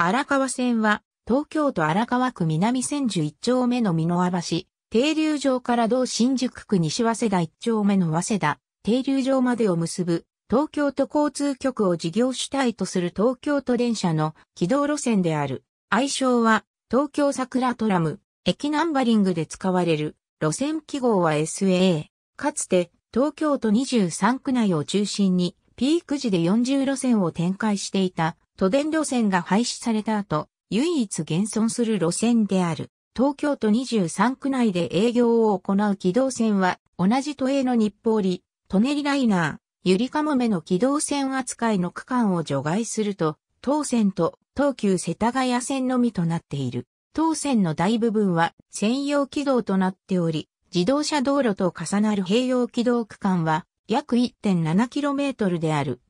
荒川線は、東京都荒川区南千住一丁目の美濃和橋、停留場から同新宿区西早稲田一丁目の早稲田、停留場までを結ぶ、東京都交通局を事業主体とする東京都電車の軌道路線である。愛称は、東京桜トラム、駅ナンバリングで使われる、路線記号は SA。かつて、東京都23区内を中心に、ピーク時で40路線を展開していた都電路線が廃止された後、唯一現存する路線である、東京都23区内で営業を行う軌道線は、同じ都営の日暮里、ネリライナー、ゆりかもめの軌道線扱いの区間を除外すると、東線と東急世田谷線のみとなっている。東線の大部分は専用軌道となっており、自動車道路と重なる併用軌道区間は約 1.7km である。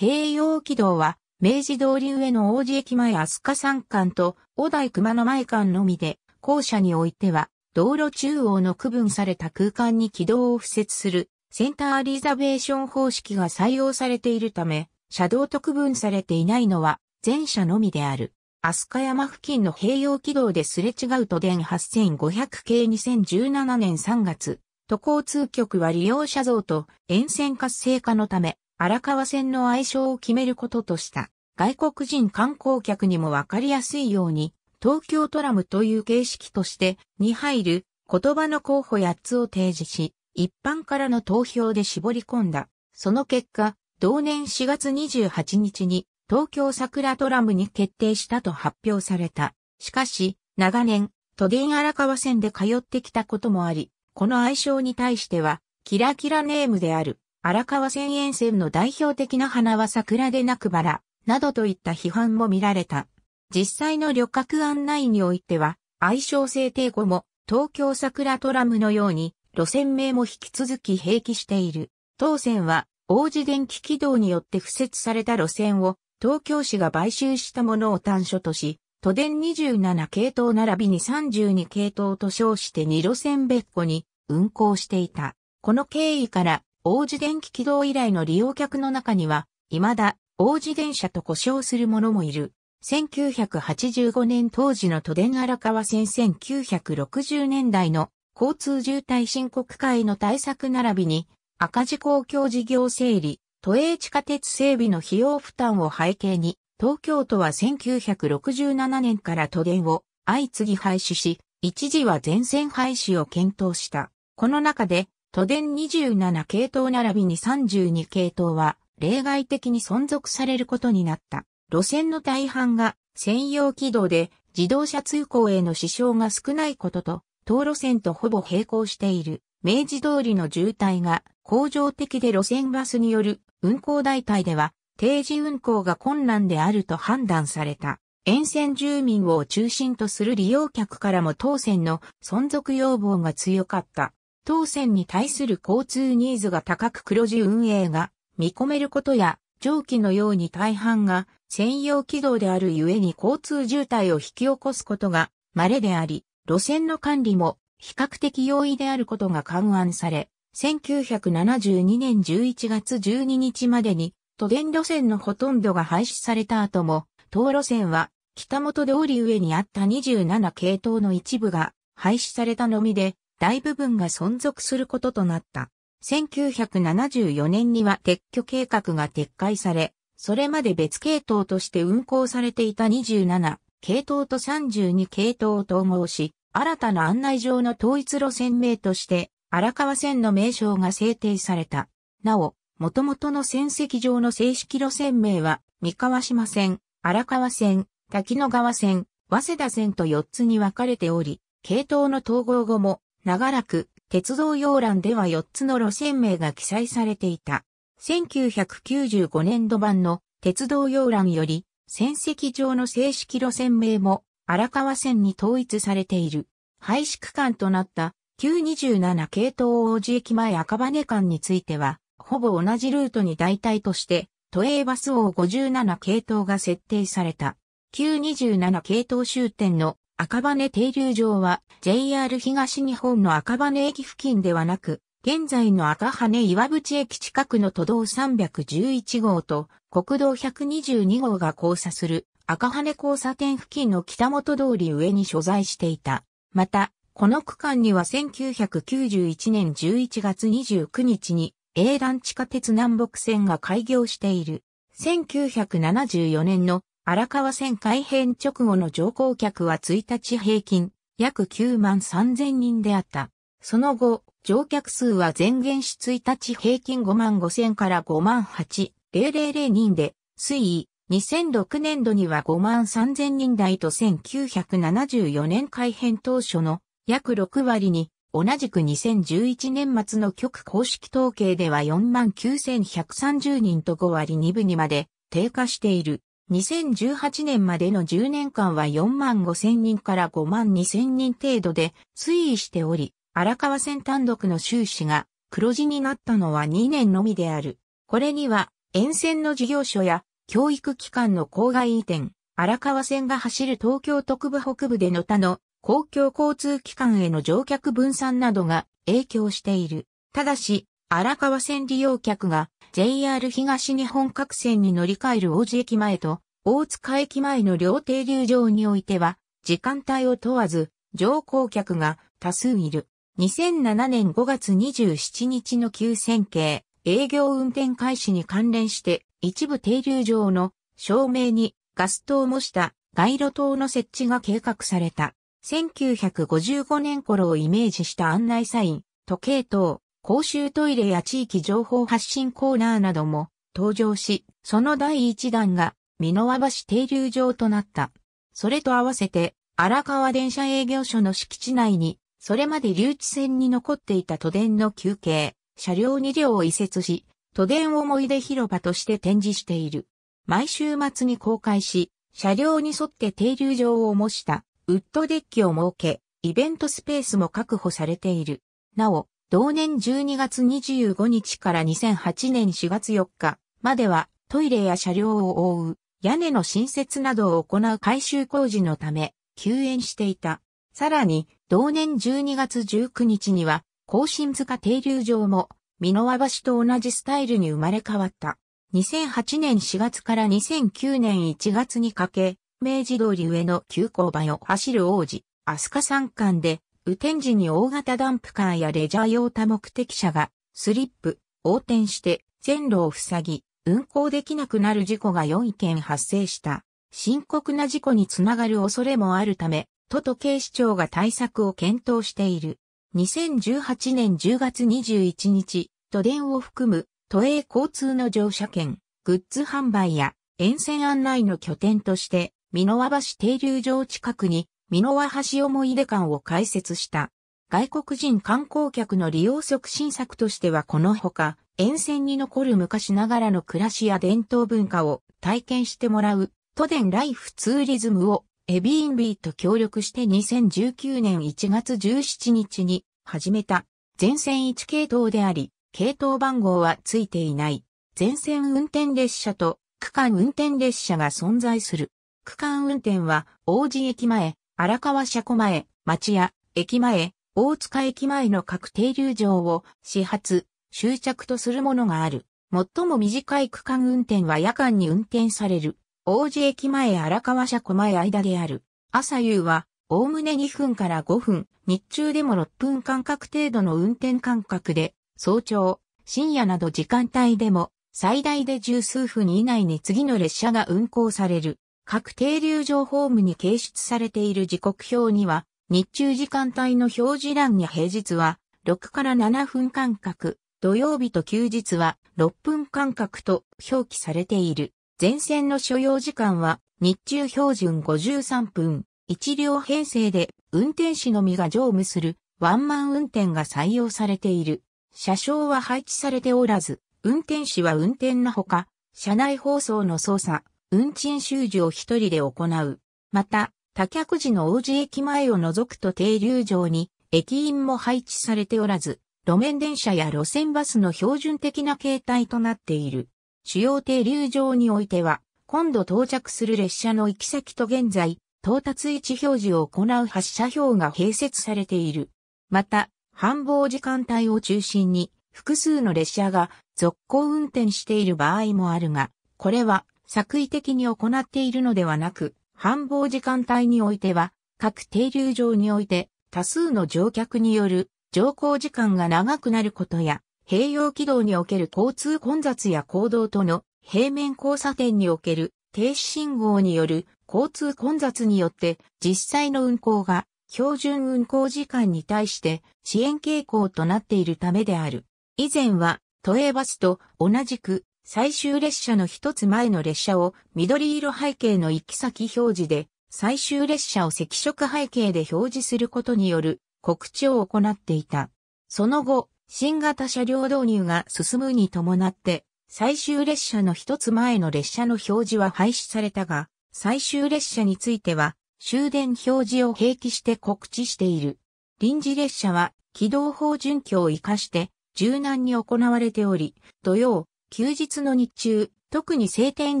併用軌道は明治通り上の王子駅前飛鳥山間と小台熊野前間のみで、校舎においては、道路中央の区分された空間に軌道を付設する、センターリザベーション方式が採用されているため、車道と区分されていないのは、前者のみである。飛鳥山付近の併用軌道ですれ違う都電8500系2017年3月、都交通局は利用者増と沿線活性化のため、荒川線の愛称を決めることとした。外国人観光客にもわかりやすいように、東京トラムという形式としてに入る言葉の候補8つを提示し、一般からの投票で絞り込んだ。その結果、同年4月28日に東京桜トラムに決定したと発表された。しかし、長年、都電荒川線で通ってきたこともあり、この愛称に対しては、キラキラネームである、荒川線沿線の代表的な花は桜でなくバラ、などといった批判も見られた。実際の旅客案内においては、愛称制定後も東京桜トラムのように路線名も引き続き併記している。当線は王子電気軌道によって付設された路線を東京市が買収したものを短所とし、都電27系統並びに32系統と称して2路線別個に運行していた。この経緯から王子電気起動以来の利用客の中には、未だ王子電車と呼称する者もいる。1985年当時の都電荒川線1960年代の交通渋滞申告会の対策並びに赤字公共事業整理、都営地下鉄整備の費用負担を背景に東京都は1967年から都電を相次ぎ廃止し、一時は全線廃止を検討した。この中で都電27系統並びに32系統は、例外的に存続されることになった。路線の大半が専用軌道で自動車通行への支障が少ないことと、当路線とほぼ並行している明治通りの渋滞が恒常的で路線バスによる運行代替では定時運行が困難であると判断された。沿線住民を中心とする利用客からも当線の存続要望が強かった。当線に対する交通ニーズが高く黒字運営が見込めることや、上記のように大半が専用軌道であるゆえに交通渋滞を引き起こすことが稀であり、路線の管理も比較的容易であることが勘案され、1972年11月12日までに都電路線のほとんどが廃止された後も、当路線は北本通り上にあった27系統の一部が廃止されたのみで、大部分が存続することとなった。1974年には撤去計画が撤回され、それまで別系統として運行されていた27系統と32系統を統合し、新たな案内上の統一路線名として荒川線の名称が制定された。なお、元々の線席上の正式路線名は、三河島線、荒川線、滝野川線、早稲田線と4つに分かれており、系統の統合後も、長らく、鉄道要欄では4つの路線名が記載されていた。1995年度版の鉄道要欄より、戦績上の正式路線名も荒川線に統一されている。廃止区間となった927系統王子駅前赤羽間については、ほぼ同じルートに代替として、都営バス王57系統が設定された。927系統終点の赤羽停留場は JR 東日本の赤羽駅付近ではなく、現在の赤羽岩淵駅近くの都道311号と国道122号が交差する赤羽交差点付近の北本通り上に所在していた。また、この区間には1991年11月29日に A 団地下鉄南北線が開業している。1974年の荒川線改編直後の乗降客は1日平均約9万3000人であった。その後、乗客数は前減し1日平均5万5000から5万8000人で、推移、2006年度には5万3000人台と1974年改編当初の約6割に、同じく2011年末の局公式統計では4万9130人と5割2分にまで低下している。2018年までの10年間は4万5千人から5万2千人程度で推移しており、荒川線単独の収支が黒字になったのは2年のみである。これには沿線の事業所や教育機関の郊外移転、荒川線が走る東京特部北部での他の公共交通機関への乗客分散などが影響している。ただし、荒川線利用客が JR 東日本各線に乗り換える王子駅前と大塚駅前の両停留場においては、時間帯を問わず、乗降客が多数いる。2007年5月27日の急線形、営業運転開始に関連して、一部停留場の照明にガス灯を模した街路灯の設置が計画された。1955年頃をイメージした案内サイン、時計灯、公衆トイレや地域情報発信コーナーなども登場し、その第一弾が、美濃和橋停留場となった。それと合わせて、荒川電車営業所の敷地内に、それまで留置線に残っていた都電の休憩、車両2両を移設し、都電思い出広場として展示している。毎週末に公開し、車両に沿って停留場を模したウッドデッキを設け、イベントスペースも確保されている。なお、同年12月25日から2008年4月4日まではトイレや車両を覆う屋根の新設などを行う改修工事のため休園していた。さらに同年12月19日には更新塚停留場も美濃和橋と同じスタイルに生まれ変わった。2008年4月から2009年1月にかけ、明治通り上の急行場を走る王子、飛鳥山間で雨天時に大型ダンプカーやレジャー用多目的車がスリップ、横転して線路を塞ぎ、運行できなくなる事故が4件発生した。深刻な事故につながる恐れもあるため、都と警視庁が対策を検討している。2018年10月21日、都電を含む都営交通の乗車券、グッズ販売や沿線案内の拠点として、美濃和橋停留場近くに美濃和橋思い出館を開設した。外国人観光客の利用促進策としてはこのほか、沿線に残る昔ながらの暮らしや伝統文化を体験してもらう、都電ライフツーリズムを、エビインビーと協力して2019年1月17日に始めた。全線1系統であり、系統番号はついていない。全線運転列車と区間運転列車が存在する。区間運転は、王子駅前、荒川車庫前、町屋、駅前、大塚駅前の各停留場を始発、終着とするものがある。最も短い区間運転は夜間に運転される。王子駅前荒川車庫前間である。朝夕は、おおむね2分から5分、日中でも6分間隔程度の運転間隔で、早朝、深夜など時間帯でも、最大で十数分以内に次の列車が運行される。各停留場ホームに掲出されている時刻表には、日中時間帯の表示欄に平日は6から7分間隔、土曜日と休日は6分間隔と表記されている。全線の所要時間は日中標準53分、1両編成で運転士のみが乗務するワンマン運転が採用されている。車掌は配置されておらず、運転士は運転のほか、車内放送の操作、運賃収受を一人で行う。また、多客時の王子駅前を除くと停留場に駅員も配置されておらず、路面電車や路線バスの標準的な形態となっている。主要停留場においては、今度到着する列車の行き先と現在、到達位置表示を行う発車表が併設されている。また、繁忙時間帯を中心に、複数の列車が続行運転している場合もあるが、これは作為的に行っているのではなく、繁忙時間帯においては、各停留場において多数の乗客による乗降時間が長くなることや、併用軌道における交通混雑や行動との平面交差点における停止信号による交通混雑によって実際の運行が標準運行時間に対して支援傾向となっているためである。以前は都営バスと同じく最終列車の一つ前の列車を緑色背景の行き先表示で、最終列車を赤色背景で表示することによる告知を行っていた。その後、新型車両導入が進むに伴って、最終列車の一つ前の列車の表示は廃止されたが、最終列車については終電表示を併記して告知している。臨時列車は軌道法準拠を活かして柔軟に行われており、土曜、休日の日中、特に晴天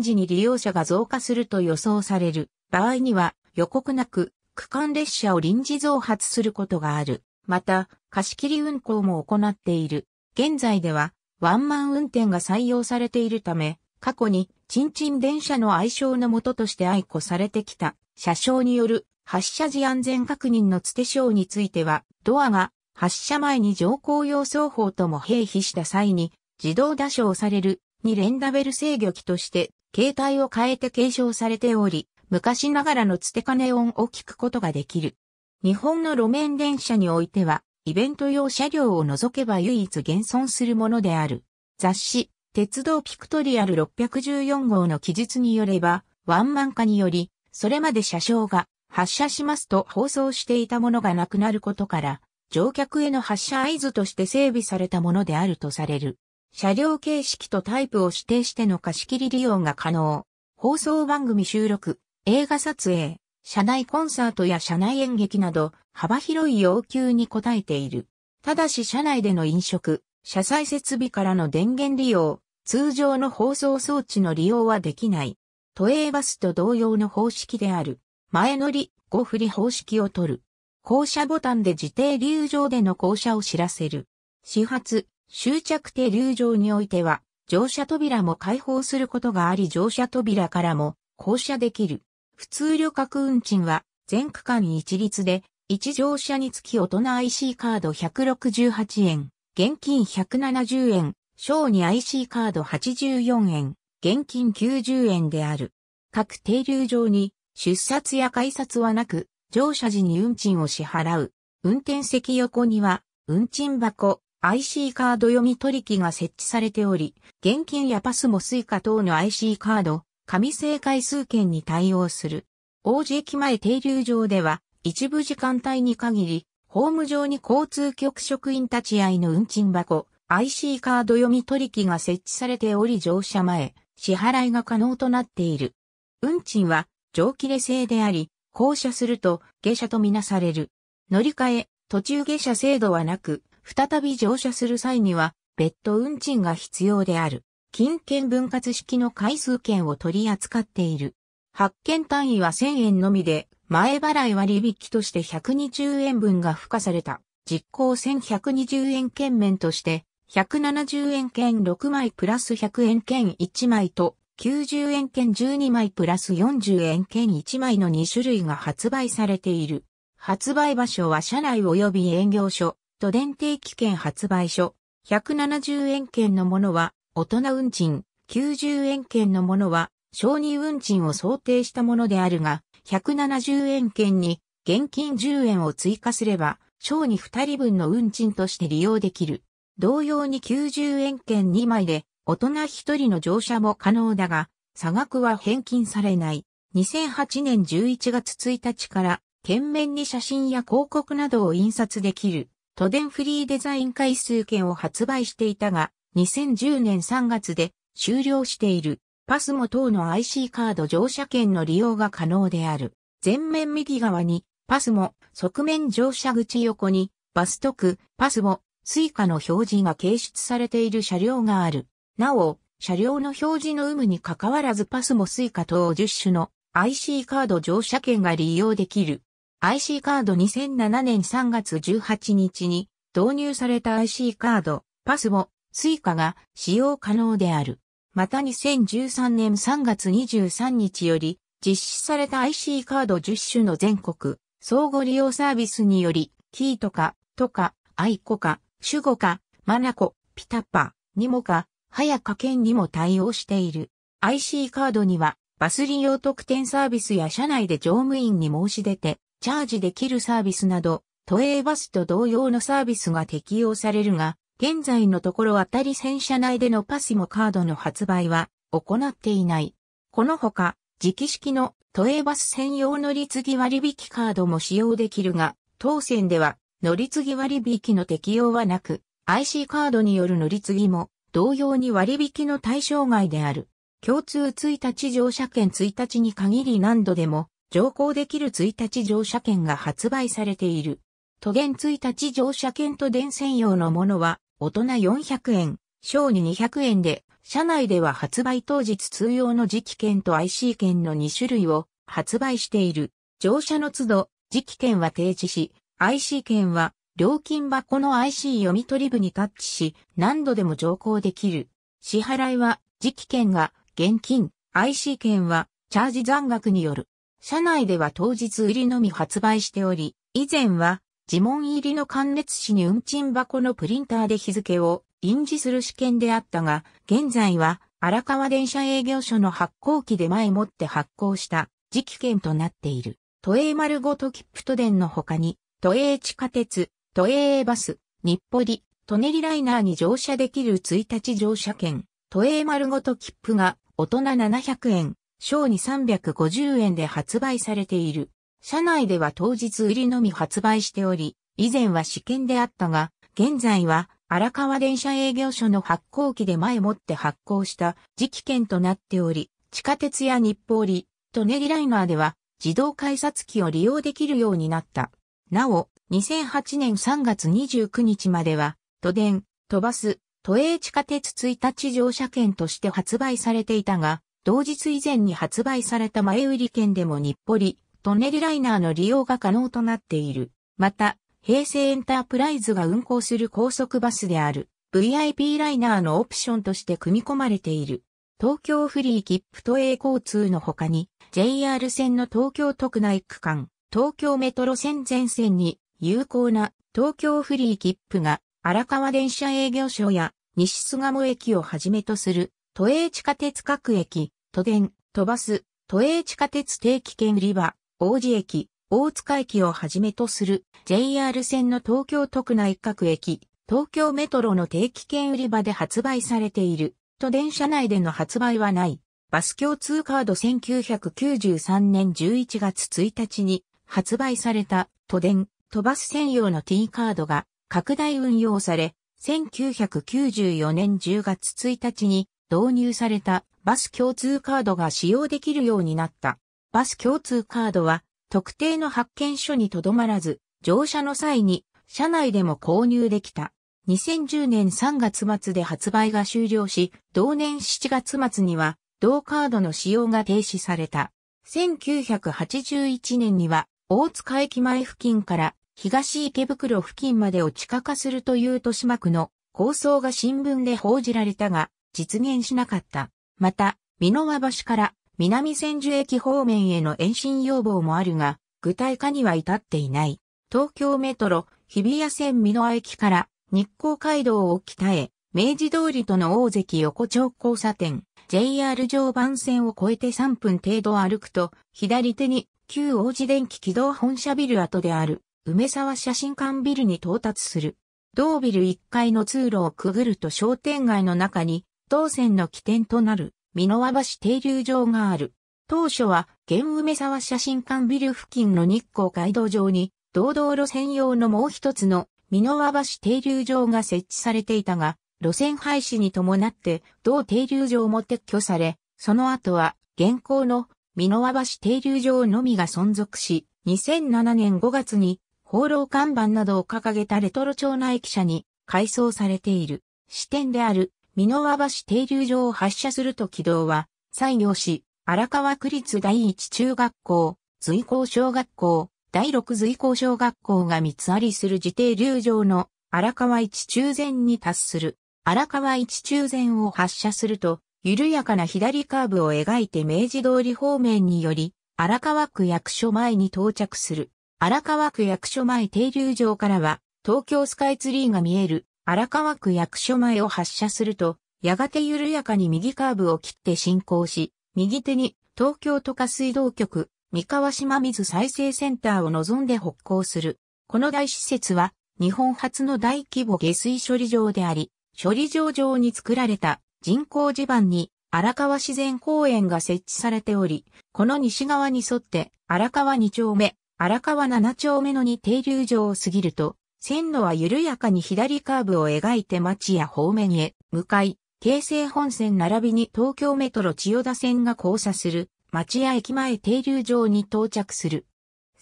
時に利用者が増加すると予想される場合には予告なく区間列車を臨時増発することがある。また、貸し切り運行も行っている。現在ではワンマン運転が採用されているため、過去にチンチン電車の愛称のもととして愛顧されてきた車掌による発車時安全確認のつて章については、ドアが発車前に乗降用双法とも併記した際に自動打掌される2連ダベル制御機として形態を変えて継承されており、昔ながらのつて金音を聞くことができる。日本の路面電車においては、イベント用車両を除けば唯一現存するものである。雑誌、鉄道ピクトリアル614号の記述によれば、ワンマン化により、それまで車掌が発車しますと放送していたものがなくなることから、乗客への発車合図として整備されたものであるとされる。車両形式とタイプを指定しての貸し切り利用が可能。放送番組収録、映画撮影、車内コンサートや車内演劇など幅広い要求に応えている。ただし車内での飲食、車載設備からの電源利用、通常の放送装置の利用はできない。都営バスと同様の方式である。前乗り、5振り方式を取る。降車ボタンで自定流上での降車を知らせる。始発、終着停留場においては、乗車扉も開放することがあり乗車扉からも降車できる。普通旅客運賃は全区間一律で、1乗車につき大人 IC カード168円、現金170円、小に IC カード84円、現金90円である。各停留場に出札や改札はなく、乗車時に運賃を支払う。運転席横には運賃箱、IC カード読み取り機が設置されており、現金やパスもスイカ等の IC カード、紙製回数券に対応する。王子駅前停留場では、一部時間帯に限り、ホーム上に交通局職員立ち会いの運賃箱、IC カード読み取り機が設置されており乗車前、支払いが可能となっている。運賃は上切れ制であり、降車すると下車とみなされる。乗り換え、途中下車制度はなく、再び乗車する際には、別途運賃が必要である。金券分割式の回数券を取り扱っている。発券単位は1000円のみで、前払い割引として120円分が付加された。実行1120円券面として、170円券6枚プラス100円券1枚と、90円券12枚プラス40円券1枚の2種類が発売されている。発売場所は社内及び営業所、都電定期券発売所、170円券のものは、大人運賃、90円券のものは、小児運賃を想定したものであるが、170円券に現金10円を追加すれば、小児2人分の運賃として利用できる。同様に90円券2枚で、大人1人の乗車も可能だが、差額は返金されない。2008年11月1日から、懸命に写真や広告などを印刷できる。都電フリーデザイン回数券を発売していたが、2010年3月で終了している。パスモ等の IC カード乗車券の利用が可能である。前面右側に、パスモ、側面乗車口横に、バストク、パスモ、スイカの表示が掲出されている車両がある。なお、車両の表示の有無に関わらずパスモスイカ等10種の IC カード乗車券が利用できる。IC カード2007年3月18日に導入された IC カード、パスもスイカが使用可能である。また2013年3月23日より実施された IC カード10種の全国相互利用サービスにより、キーとか、とか、アイコか、シュゴか、マナコ、ピタッパ、ニモか、ハヤカ県にも対応している。IC カードにはバス利用特典サービスや社内で乗務員に申し出てチャージできるサービスなど、都営バスと同様のサービスが適用されるが、現在のところあたり戦車内でのパスもカードの発売は行っていない。このほか、時期式の都営バス専用乗り継ぎ割引カードも使用できるが、当選では乗り継ぎ割引の適用はなく、IC カードによる乗り継ぎも同様に割引の対象外である。共通1日乗車券1日に限り何度でも乗降できる1日乗車券が発売されている。都電1日乗車券と電専用のものは、大人400円、小児200円で、車内では発売当日通用の磁気券と IC 券の2種類を発売している。乗車の都度、磁気券は提示し、IC 券は料金箱の IC 読み取り部にタッチし、何度でも乗降できる。支払いは、磁気券が現金、IC 券はチャージ残額による。社内では当日売りのみ発売しており、以前は、自問入りの関列紙に運賃箱のプリンターで日付を印字する試験であったが、現在は荒川電車営業所の発行機で前もって発行した時期券となっている。都営丸ごと切符都電の他に、都営地下鉄、都営バス、日暮里、舎人ライナーに乗車できる1日乗車券、都営丸ごと切符が大人700円、小に350円で発売されている。社内では当日売りのみ発売しており、以前は試験であったが、現在は荒川電車営業所の発行機で前もって発行した時期券となっており、地下鉄や日暮里、ネリライナーでは自動改札機を利用できるようになった。なお、2008年3月29日までは、都電、都バス、都営地下鉄1日乗車券として発売されていたが、同日以前に発売された前売り券でも日暮里、トンネルライナーの利用が可能となっている。また、平成エンタープライズが運行する高速バスである VIP ライナーのオプションとして組み込まれている。東京フリー切符都営交通の他に JR 線の東京特内区間、東京メトロ線全線に有効な東京フリー切符が荒川電車営業所や西巣鴨駅をはじめとする都営地下鉄各駅、都電、都バス、都営地下鉄定期券売り場、王子駅、大塚駅をはじめとする JR 線の東京都内各駅、東京メトロの定期券売り場で発売されている。都電車内での発売はない。バス共通カード1993年11月1日に発売された都電、都バス専用の T カードが拡大運用され、1994年10月1日に導入されたバス共通カードが使用できるようになった。バス共通カードは、特定の発見所にとどまらず、乗車の際に、車内でも購入できた。2010年3月末で発売が終了し、同年7月末には、同カードの使用が停止された。1981年には、大塚駅前付近から東池袋付近までを地下化するという豊島区の構想が新聞で報じられたが、実現しなかった。また、美濃和橋から南千住駅方面への延伸要望もあるが、具体化には至っていない。東京メトロ、日比谷線美濃和駅から日光街道を北へ、明治通りとの大関横丁交差点、JR 常磐線を越えて3分程度歩くと、左手に旧王子電気軌道本社ビル跡である、梅沢写真館ビルに到達する。同ビル1階の通路をくぐると商店街の中に東線の起点となる、美濃和橋停留場がある。当初は、玄梅沢写真館ビル付近の日光街道上に、道道路線用のもう一つの、美濃和橋停留場が設置されていたが、路線廃止に伴って、同停留場も撤去され、その後は、現行の、美濃和橋停留場のみが存続し、2007年5月に、放浪看板などを掲げたレトロ町内記者に改装されている。支店である美濃和橋停留場を発車すると軌道は、採用し、荒川区立第一中学校、随行小学校、第六随行小学校が三つありする自停留場の荒川一中前に達する。荒川一中前を発車すると、緩やかな左カーブを描いて明治通り方面により、荒川区役所前に到着する。荒川区役所前停留場からは、東京スカイツリーが見える荒川区役所前を発車すると、やがて緩やかに右カーブを切って進行し、右手に東京都下水道局、三河島水再生センターを望んで北行する。この大施設は、日本初の大規模下水処理場であり、処理場上に作られた人工地盤に荒川自然公園が設置されており、この西側に沿って荒川2丁目、荒川7丁目の二停留場を過ぎると、線路は緩やかに左カーブを描いて町や方面へ向かい、京成本線並びに東京メトロ千代田線が交差する町屋駅前停留場に到着する。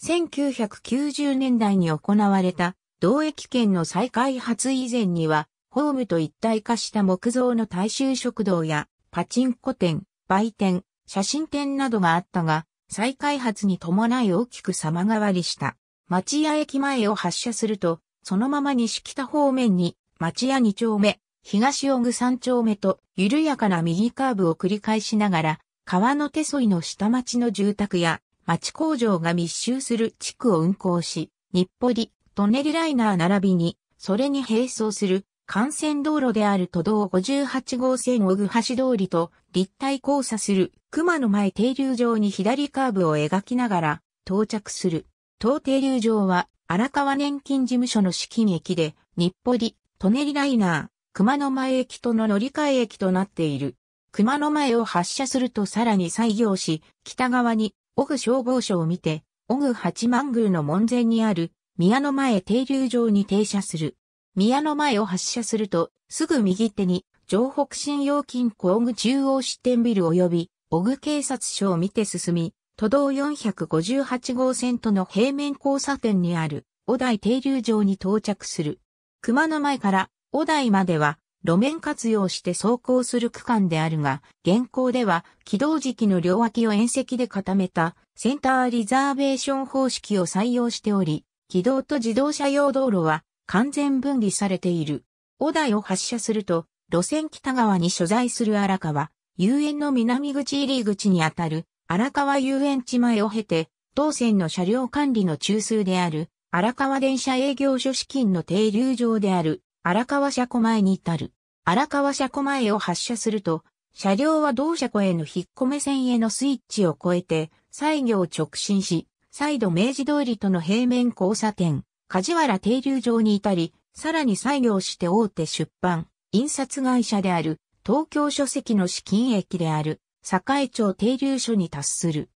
1990年代に行われた同駅圏の再開発以前には、ホームと一体化した木造の大衆食堂やパチンコ店、売店、写真店などがあったが、再開発に伴い大きく様変わりした。町屋駅前を発車すると、そのまま西北方面に、町屋2丁目、東小具3丁目と、緩やかな右カーブを繰り返しながら、川の手沿いの下町の住宅や、町工場が密集する地区を運行し、日暮里、トネルライナー並びに、それに並走する、幹線道路である都道58号線小具橋通りと立体交差する熊の前停留場に左カーブを描きながら到着する。東停留場は荒川年金事務所の資金駅で、日暮里、舎人ライナー、熊野前駅との乗り換え駅となっている。熊野前を発車するとさらに採用し、北側に、オグ消防署を見て、オグ八幡宮の門前にある、宮の前停留場に停車する。宮の前を発車すると、すぐ右手に、城北信用金庫オグ中央支店ビル及び、オグ警察署を見て進み、都道458号線との平面交差点にある、小台停留場に到着する。熊野前から小台までは、路面活用して走行する区間であるが、現行では起動時期の両脇を縁石で固めたセンターリザーベーション方式を採用しており、軌道と自動車用道路は完全分離されている。小台を発車すると、路線北側に所在する荒川、遊園の南口入り口にあたる荒川遊園地前を経て、当線の車両管理の中枢である、荒川電車営業所資金の停留場である、荒川車庫前に至る。荒川車庫前を発車すると、車両は同車庫への引っ込め線へのスイッチを越えて、西行直進し、再度明治通りとの平面交差点、梶原停留場に至り、さらに西行して大手出版、印刷会社である、東京書籍の資金駅である、栄町停留所に達する。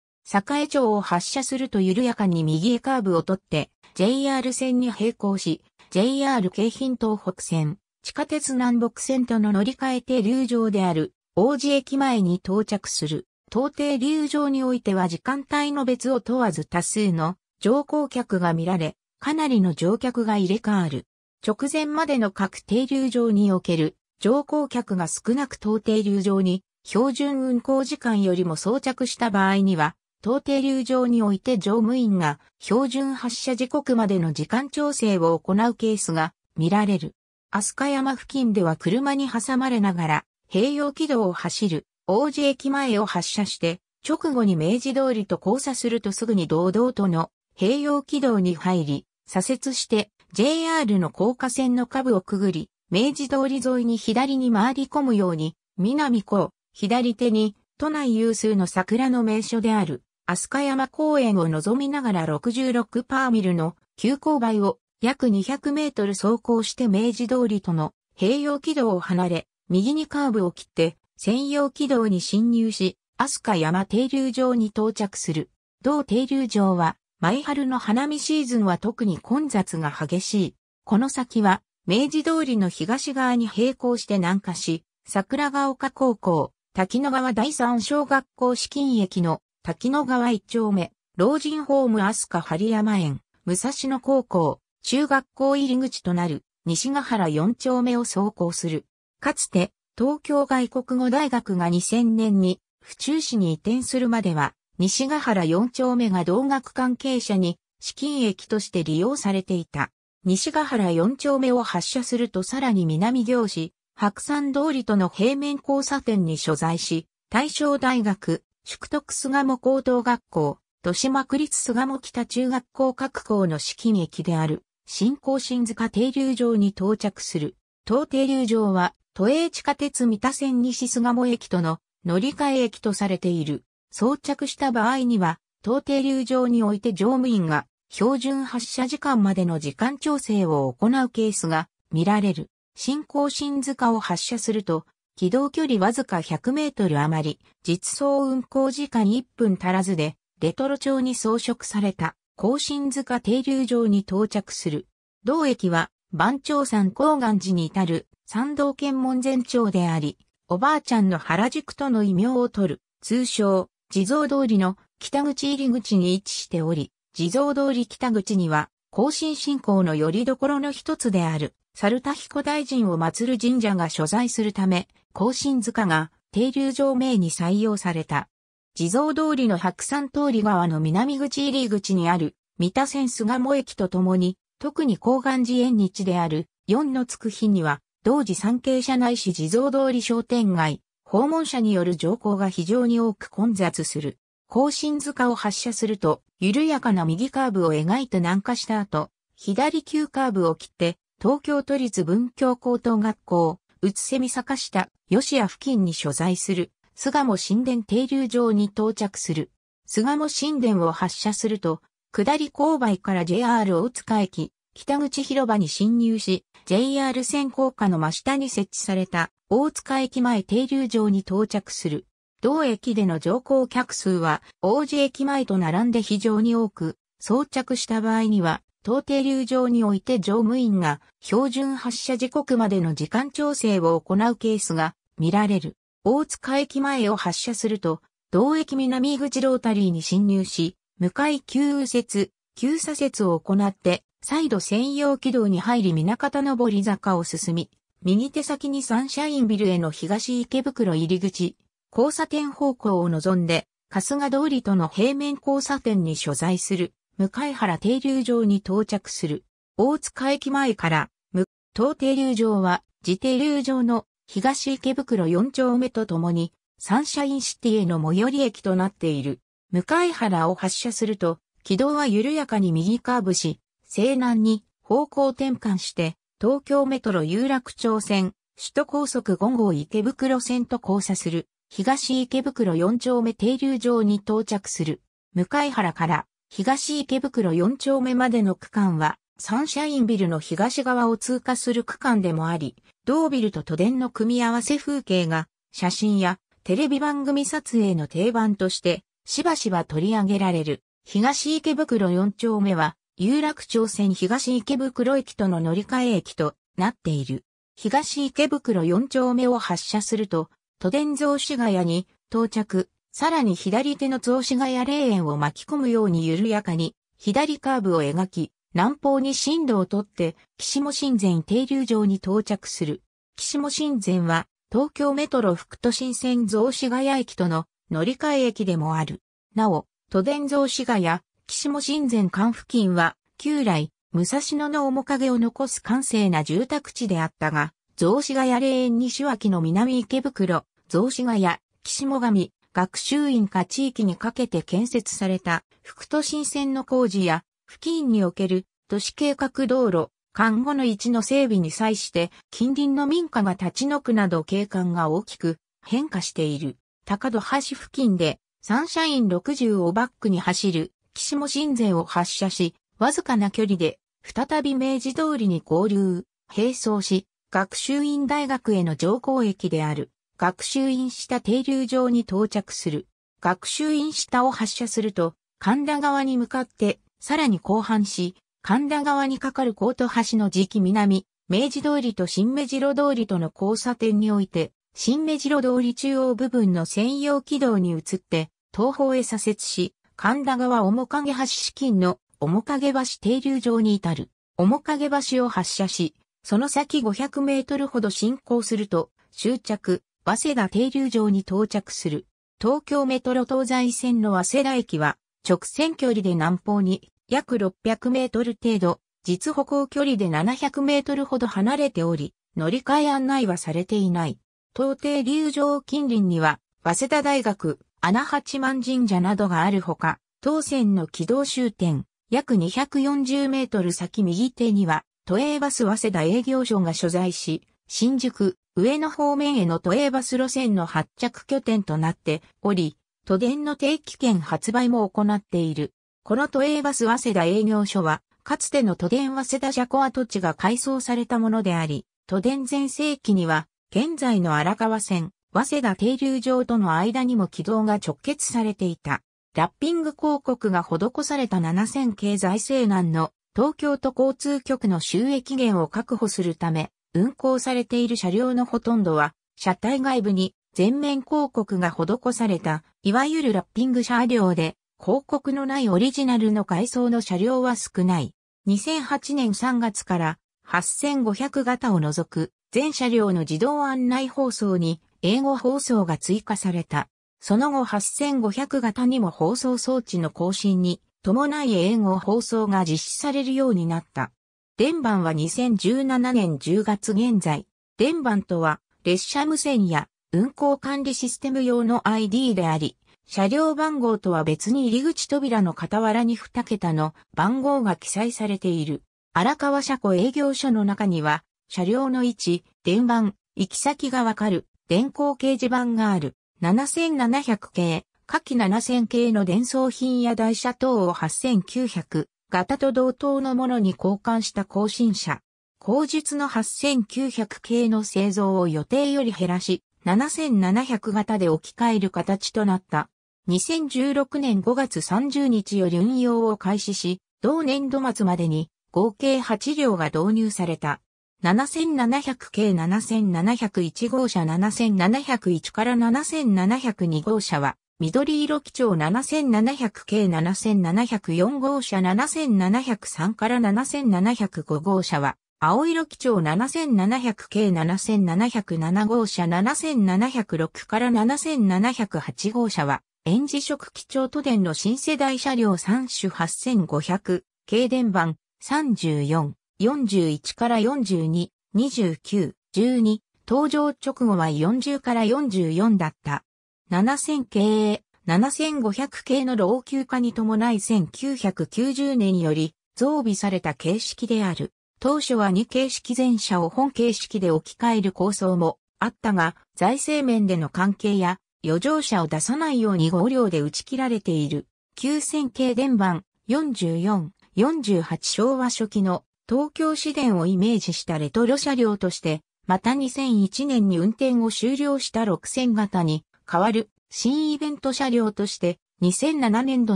栄町を発車すると緩やかに右へカーブを取って、JR 線に並行し、JR 京浜東北線、地下鉄南北線との乗り換え停留場である、王子駅前に到着する。当停留場においては時間帯の別を問わず多数の乗降客が見られ、かなりの乗客が入れ替わる。直前までの各停留場における乗降客が少なく当停留場に標準運行時間よりも装着した場合には、当停留場において乗務員が標準発車時刻までの時間調整を行うケースが見られる。飛鳥山付近では車に挟まれながら併用軌道を走る王子駅前を発車して直後に明治通りと交差するとすぐに堂々との併用軌道に入り左折して JR の高架線の下部をくぐり明治通り沿いに左に回り込むように南港左手に都内有数の桜の名所である飛鳥山公園を望みながら66パーミルの急勾配を約200メートル走行して明治通りとの併用軌道を離れ、右にカーブを切って専用軌道に進入し、飛鳥山停留場に到着する。同停留場は、前春の花見シーズンは特に混雑が激しい。この先は、明治通りの東側に並行して南下し、桜ヶ丘高校、滝野川第三小学校資金駅の滝野川一丁目、老人ホーム飛鳥針山園、武蔵野高校、中学校入り口となる西ヶ原四丁目を走行する。かつて東京外国語大学が2000年に府中市に移転するまでは西ヶ原四丁目が同学関係者に資金駅として利用されていた。西ヶ原四丁目を発車するとさらに南行市、白山通りとの平面交差点に所在し、大正大学、宿徳菅鴨高等学校、豊島区立菅鴨北中学校各校の資金駅である、新興新塚停留場に到着する。東停留場は、都営地下鉄三田線西菅鴨駅との乗り換え駅とされている。装着した場合には、東停留場において乗務員が標準発車時間までの時間調整を行うケースが見られる。新更新塚を発射すると、軌道距離わずか100メートル余り、実装運行時間1分足らずで、レトロ町に装飾された、更新塚停留場に到着する。同駅は、番町山高岩寺に至る、山道県門前町であり、おばあちゃんの原宿との異名を取る、通称、地蔵通りの北口入り口に位置しており、地蔵通り北口には、更新進行の拠り所の一つである、猿田彦大臣を祀る神社が所在するため、甲信塚が停留場名に採用された。地蔵通りの白山通り側の南口入り口にある、三田線菅萌駅とともに、特に高岩寺縁日である、四のつく日には、同時産経者内市地蔵通り商店街、訪問者による乗降が非常に多く混雑する。甲信塚を発車すると、緩やかな右カーブを描いて南下した後、左急カーブを切って、東京都立文教高等学校、宇瀬み坂下、吉谷付近に所在する、菅野神殿停留場に到着する。菅野神殿を発車すると、下り勾配から JR 大塚駅、北口広場に侵入し、JR 線高架の真下に設置された大塚駅前停留場に到着する。同駅での乗降客数は、王子駅前と並んで非常に多く、装着した場合には、当停留場において乗務員が標準発車時刻までの時間調整を行うケースが見られる。大塚駅前を発車すると、同駅南口ロータリーに進入し、向かい急右折、急左折を行って、再度専用軌道に入り南方上り坂を進み、右手先にサンシャインビルへの東池袋入り口、交差点方向を望んで、春日通りとの平面交差点に所在する向原停留場に到着する。大塚駅前から、無、東停留場は、自停留場の東池袋4丁目とともに、サンシャインシティへの最寄り駅となっている。向原を発車すると、軌道は緩やかに右カーブし、西南に方向転換して、東京メトロ有楽町線、首都高速5号池袋線と交差する、東池袋4丁目停留場に到着する。向原から東池袋4丁目までの区間は、サンシャインビルの東側を通過する区間でもあり、同ビルと都電の組み合わせ風景が、写真やテレビ番組撮影の定番として、しばしば取り上げられる。東池袋4丁目は、有楽町線東池袋駅との乗り換え駅となっている。東池袋4丁目を発車すると、都電雑司ヶ谷に到着、さらに左手の雑司ヶ谷霊園を巻き込むように緩やかに、左カーブを描き、南方に進路をとって、岸本神前停留場に到着する。岸本神前は、東京メトロ副都心線雑司ヶ谷駅との乗り換え駅でもある。なお、都電雑司ヶ谷、岸本神前間付近は、旧来、武蔵野の面影を残す閑静な住宅地であったが、雑司ヶ谷霊園西脇の南池袋、雑司ヶ谷、岸本上、学習院か地域にかけて建設された、副都心線の工事や、付近における都市計画道路、看護の位置の整備に際して、近隣の民家が立ち退くなど景観が大きく変化している。高戸橋付近で、サンシャイン60をバックに走る、岸も神前を発射し、わずかな距離で、再び明治通りに合流、並走し、学習院大学への乗降駅である。学習院下停留場に到着する。学習院下を発射すると、神田川に向かって、さらに後半し、神田川に架かる高都橋の時期南、明治通りと新目白通りとの交差点において、新目白通り中央部分の専用軌道に移って、東方へ左折し、神田川面影橋資金の面影橋停留場に至る。面影橋を発射し、その先500メートルほど進行すると、終着、早稲田停留場に到着する。東京メトロ東西線の早稲田駅は、直線距離で南方に約600メートル程度、実歩行距離で700メートルほど離れており、乗り換え案内はされていない。東停流場近隣には、早稲田大学、穴八幡神社などがあるほか、当線の軌道終点、約240メートル先右手には、都営バス早稲田営業所が所在し、新宿、上野方面への都営バス路線の発着拠点となっており、都電の定期券発売も行っている。この都営バス早稲田営業所は、かつての都電早稲田車庫跡地が改装されたものであり、都電全盛期には、現在の荒川線、早稲田停留場との間にも軌道が直結されていた。ラッピング広告が施された7000系財政難の東京都交通局の収益源を確保するため、運行されている車両のほとんどは、車体外部に全面広告が施された、いわゆるラッピング車両で、広告のないオリジナルの外装の車両は少ない。2008年3月から8500型を除く全車両の自動案内放送に英語放送が追加された。その後8500型にも放送装置の更新に伴い英語放送が実施されるようになった。電番は2017年10月現在、電番とは列車無線や運行管理システム用の ID であり、車両番号とは別に入り口扉の傍らに2桁の番号が記載されている。荒川車庫営業所の中には、車両の位置、電番、行き先がわかる電光掲示板がある。7700系、下記7000系の伝送品や台車等を8900、型と同等のものに交換した更新車。後述の8900系の製造を予定より減らし、7700型で置き換える形となった。2016年5月30日より運用を開始し、同年度末までに合計8両が導入された。7700系7701号車7701から7702号車は緑色基調7700 k 7704号車7703から7705号車は、青色基調7700 k 7707号車7706から7708号車は、園児色基調都電の新世代車両3種8500、軽電板34、41から42、29、12、登場直後は40から44だった。7000系、7500系の老朽化に伴い1990年より増備された形式である。当初は2形式全車を本形式で置き換える構想もあったが、財政面での関係や余剰車を出さないように合量で打ち切られている。9000系電盤44、48昭和初期の東京市電をイメージしたレトロ車両として、また2001年に運転を終了した6000型に変わる新イベント車両として2007年度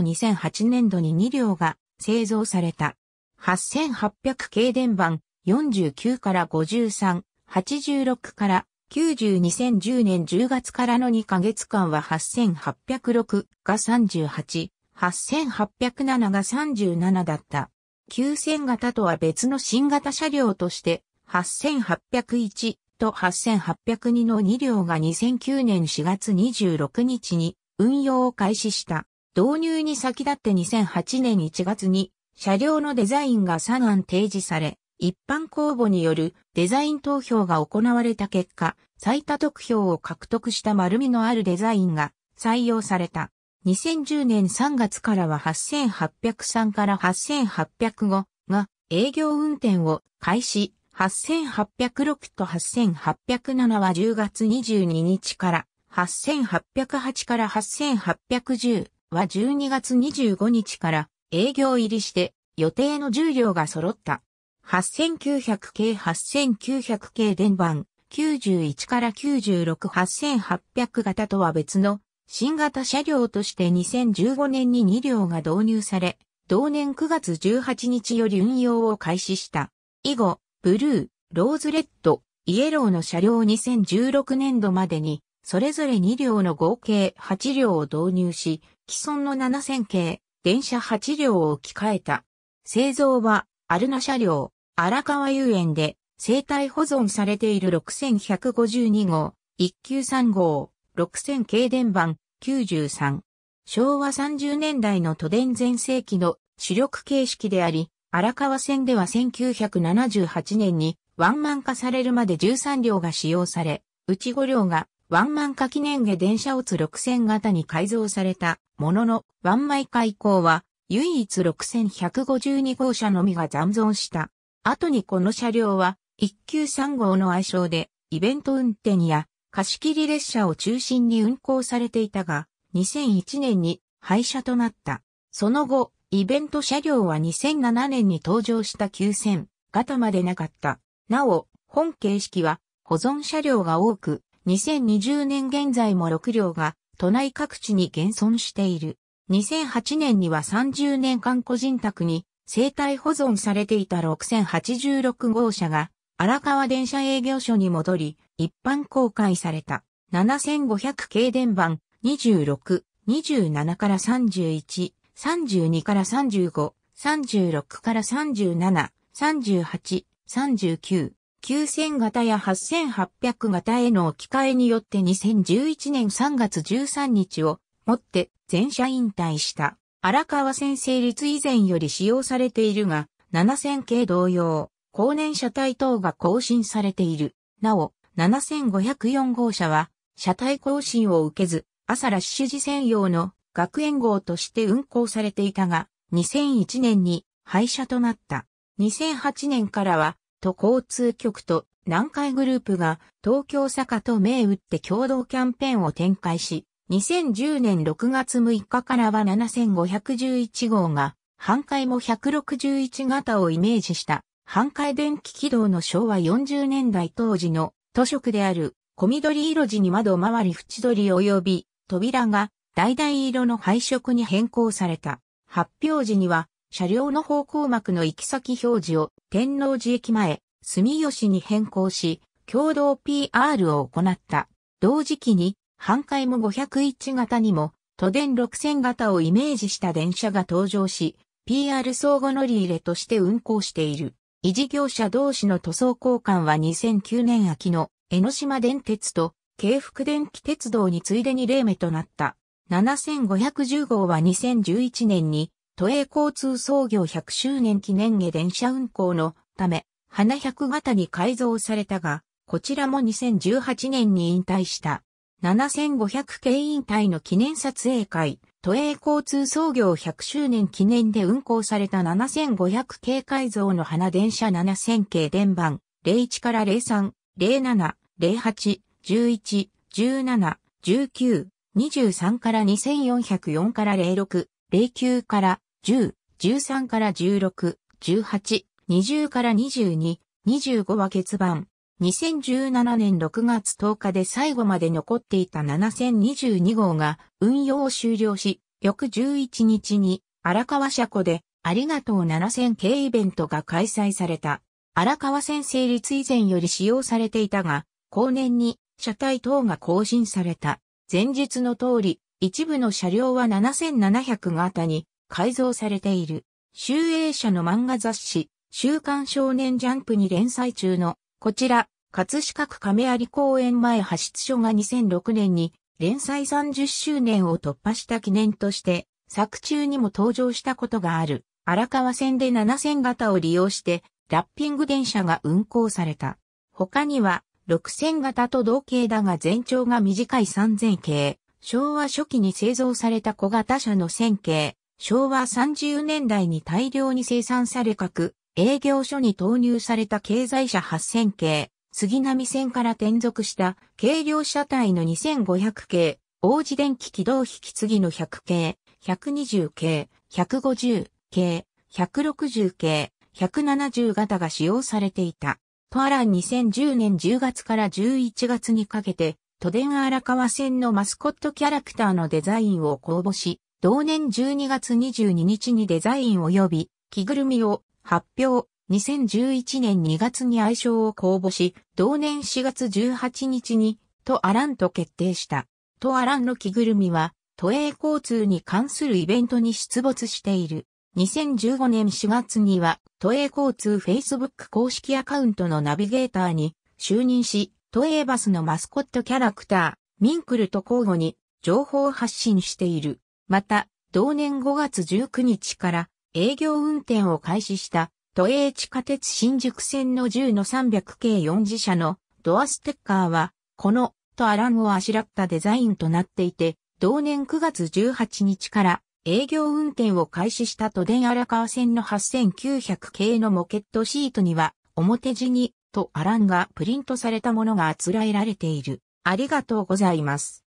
2008年度に2両が製造された。8800系電板49から53、86から90 2010年10月からの2ヶ月間は8806が38、8807が37だった。9000型とは別の新型車両として8801、ト8802の2両が2009年4月26日に運用を開始した。導入に先立って2008年1月に車両のデザインが3案提示され、一般公募によるデザイン投票が行われた結果、最多得票を獲得した丸みのあるデザインが採用された。2010年3月からは8803から8805が営業運転を開始、8806と8807は10月22日から、8808から8810は12月25日から営業入りして予定の重量が揃った。8900系8900系電板91から968800800型とは別の新型車両として2015年に2両が導入され、同年9月18日より運用を開始した。以後、ブルー、ローズレッド、イエローの車両2016年度までに、それぞれ2両の合計8両を導入し、既存の7000系、電車8両を置き換えた。製造は、アルナ車両、荒川遊園で、生体保存されている6152号、193号、6000系電版、93。昭和30年代の都電全盛期の主力形式であり、荒川線では1978年にワンマン化されるまで13両が使用され、うち5両がワンマン化記念下電車乙6000型に改造されたものの、ワンマイ化以降は唯一6152号車のみが残存した。後にこの車両は1級3号の愛称でイベント運転や貸し切り列車を中心に運行されていたが、2001年に廃車となった。その後、イベント車両は2007年に登場した9000型までなかった。なお、本形式は保存車両が多く、2020年現在も6両が都内各地に現存している。2008年には30年間個人宅に生体保存されていた6086号車が荒川電車営業所に戻り、一般公開された7500系電版26、27から31、32から35、36から37、38、39、9000型や8800型への置き換えによって2011年3月13日をもって全社引退した。荒川線成立以前より使用されているが、7000系同様、後年車体等が更新されている。なお、7504号車は、車体更新を受けず、朝ラッシュ時専用の学園号として運行されていたが、2001年に廃車となった。2008年からは、都交通局と南海グループが東京坂と銘打って共同キャンペーンを展開し、2010年6月6日からは7511号が、半壊も161型をイメージした、半壊電気軌道の昭和40年代当時の都色である小緑色地に窓周り縁取り及び、扉が橙色の配色に変更された。発表時には、車両の方向幕の行き先表示を天王寺駅前、住吉に変更し、共同 PR を行った。同時期に、半回も501型にも、都電6000型をイメージした電車が登場し、PR 相互乗り入れとして運行している。維持業者同士の塗装交換は2009年秋の江ノ島電鉄と京福電気鉄道に次いでに例目となった。7510号は2011年に都営交通創業100周年記念下電車運行のため、花100型に改造されたが、こちらも2018年に引退した。7500系引退の記念撮影会、都営交通創業100周年記念で運行された7500系改造の花電車7000系電番、01から03、07、08、11、17、19、23から2404から06、09から10、13から16、18、20から22、25は欠番。2017年6月10日で最後まで残っていた7022号が運用を終了し、翌11日に荒川車庫でありがとう7000系イベントが開催された。荒川線成立以前より使用されていたが、後年に車体等が更新された。前日の通り、一部の車両は7700型に改造されている。集英社の漫画雑誌、週刊少年ジャンプに連載中の、こちら、葛飾区亀有公園前派出所が2006年に連載30周年を突破した記念として、作中にも登場したことがある。荒川線で7000型を利用して、ラッピング電車が運行された。他には、6000型と同型だが全長が短い3000系。昭和初期に製造された小型車の1000系。昭和30年代に大量に生産され各営業所に投入された経済車8000系。杉並線から転属した軽量車体の2500系。王子電気軌道引き継ぎの100系、120系、150系、160系、170型が使用されていた。トアラン2010年10月から11月にかけて、都電荒川線のマスコットキャラクターのデザインを公募し、同年12月22日にデザイン及び着ぐるみを発表。2011年2月に愛称を公募し、同年4月18日に、トアランと決定した。トアランの着ぐるみは、都営交通に関するイベントに出没している。2015年4月には、都営交通 Facebook 公式アカウントのナビゲーターに就任し、都営バスのマスコットキャラクター、ミンクルと交互に情報発信している。また、同年5月19日から営業運転を開始した都営地下鉄新宿線の10の300系4次車のドアステッカーは、このとアランをあしらったデザインとなっていて、同年9月18日から営業運転を開始した都電荒川線の8900系のモケットシートには、表地に、とアランがプリントされたものが扱えられている。ありがとうございます。